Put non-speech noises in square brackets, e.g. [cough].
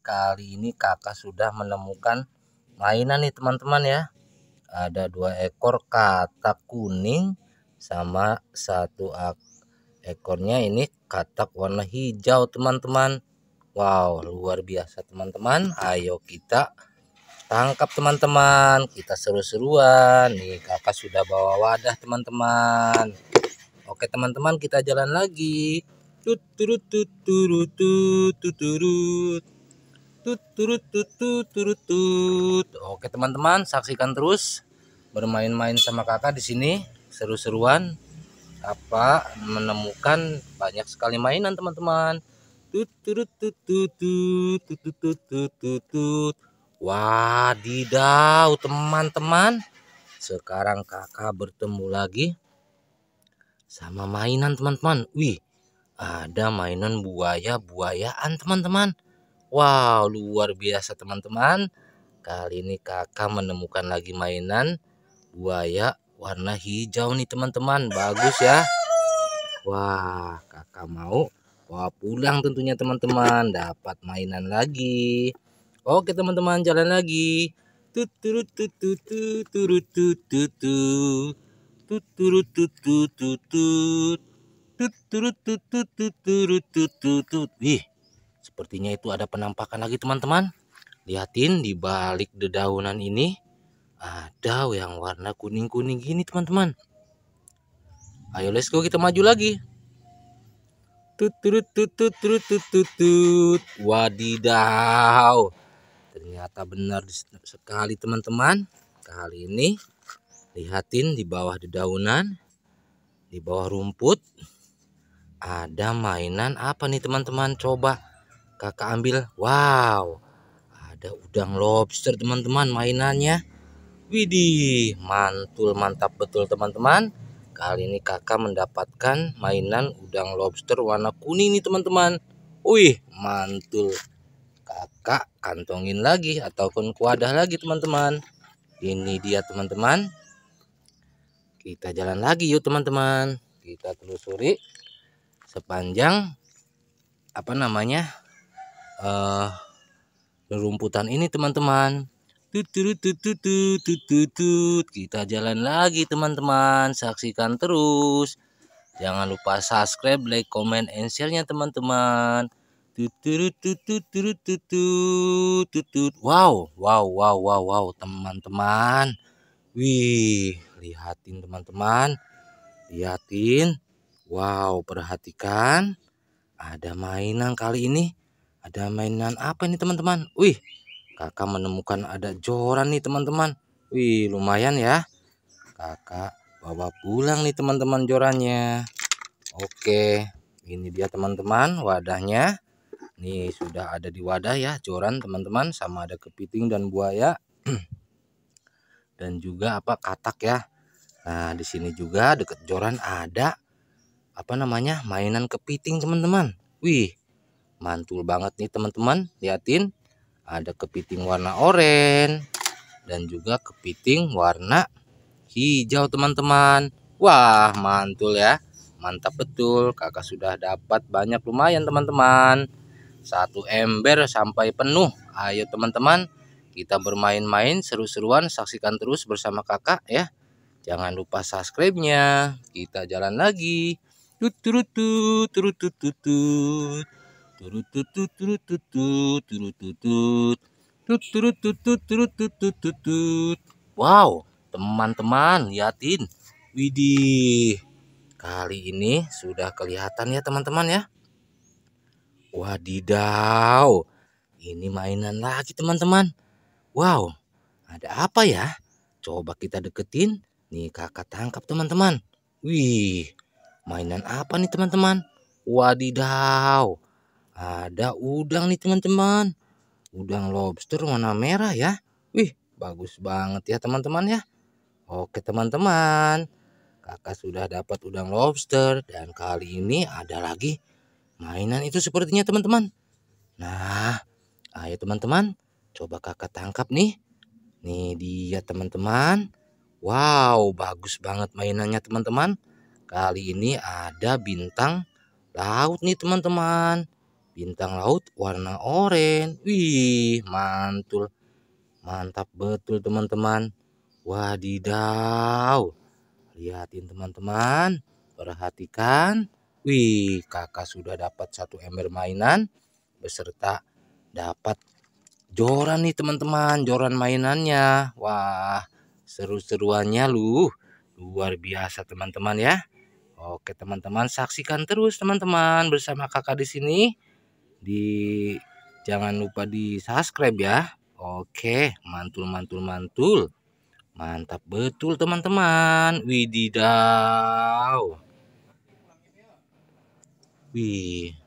kali ini kakak sudah menemukan mainan nih teman-teman ya ada dua ekor katak kuning sama satu ekornya ini katak warna hijau teman-teman Wow luar biasa teman-teman ayo kita tangkap teman-teman kita seru-seruan nih kakak sudah bawa wadah teman-teman oke teman-teman kita jalan lagi tut turut tut turut tut turut tut turut tut tut turut tut oke teman-teman saksikan terus bermain-main sama kakak di sini seru-seruan apa menemukan banyak sekali mainan teman-teman tut turut tut tut tut tut tut tut tut tut didau teman-teman sekarang kakak bertemu lagi sama mainan teman-teman wih ada mainan buaya-buayaan teman-teman Wow, luar biasa teman-teman. Kali ini kakak menemukan lagi mainan buaya warna hijau nih teman-teman. Bagus ya. Wah, kakak mau Wah pulang tentunya teman-teman. Dapat mainan lagi. Oke teman-teman, jalan lagi. Tuturu tututu tututu Ih, Sepertinya itu ada penampakan lagi teman-teman. Lihatin di balik dedaunan ini ada yang warna kuning-kuning gini teman-teman. Ayo let's go kita maju lagi. Tut tut tut tut tut Wadidaw. Ternyata benar sekali teman-teman. Kali ini lihatin di bawah dedaunan, di bawah rumput ada mainan apa nih teman-teman? Coba kakak ambil wow ada udang lobster teman-teman mainannya widih mantul mantap betul teman-teman kali ini kakak mendapatkan mainan udang lobster warna kuning nih teman-teman wih mantul kakak kantongin lagi ataupun kuadah lagi teman-teman ini dia teman-teman kita jalan lagi yuk teman-teman kita telusuri sepanjang apa namanya uh, rerumputan ini teman-teman kita jalan lagi teman-teman saksikan terus jangan lupa subscribe like comment and share nya teman-teman wow wow wow wow wow teman-teman wih lihatin teman-teman lihatin wow perhatikan ada mainan kali ini ada mainan apa ini teman-teman? Wih, kakak menemukan ada joran nih teman-teman. Wih, lumayan ya. Kakak bawa pulang nih teman-teman jorannya. Oke, ini dia teman-teman wadahnya. Ini sudah ada di wadah ya joran teman-teman sama ada kepiting dan buaya. [clears throat] dan juga apa katak ya. Nah, di sini juga deket joran ada apa namanya? mainan kepiting teman-teman. Wih, mantul banget nih teman-teman liatin ada kepiting warna oranye dan juga kepiting warna hijau teman-teman wah mantul ya mantap betul kakak sudah dapat banyak lumayan teman-teman satu ember sampai penuh ayo teman-teman kita bermain-main seru-seruan saksikan terus bersama kakak ya jangan lupa subscribe-nya kita jalan lagi tut tut tut tut tut wow teman-teman liatin widih kali ini sudah kelihatan ya teman-teman ya wadidaw ini mainan lagi teman-teman wow ada apa ya coba kita deketin nih kakak tangkap teman-teman wih mainan apa nih teman-teman wadidaw ada udang nih teman-teman. Udang lobster warna merah ya. Wih, bagus banget ya teman-teman ya. Oke teman-teman. Kakak sudah dapat udang lobster dan kali ini ada lagi mainan itu sepertinya teman-teman. Nah, ayo teman-teman, coba kakak tangkap nih. Nih dia teman-teman. Wow, bagus banget mainannya teman-teman. Kali ini ada bintang laut nih teman-teman. Bintang laut warna oranye. Wih, mantul. Mantap betul teman-teman. Wadidaw. Lihatin teman-teman. Perhatikan. Wih, kakak sudah dapat satu ember mainan. Beserta dapat joran nih teman-teman. Joran mainannya. Wah, seru-seruannya lu. Luar biasa teman-teman ya. Oke teman-teman, saksikan terus teman-teman bersama kakak di sini di jangan lupa di subscribe ya oke mantul mantul mantul mantap betul teman-teman wididaw wih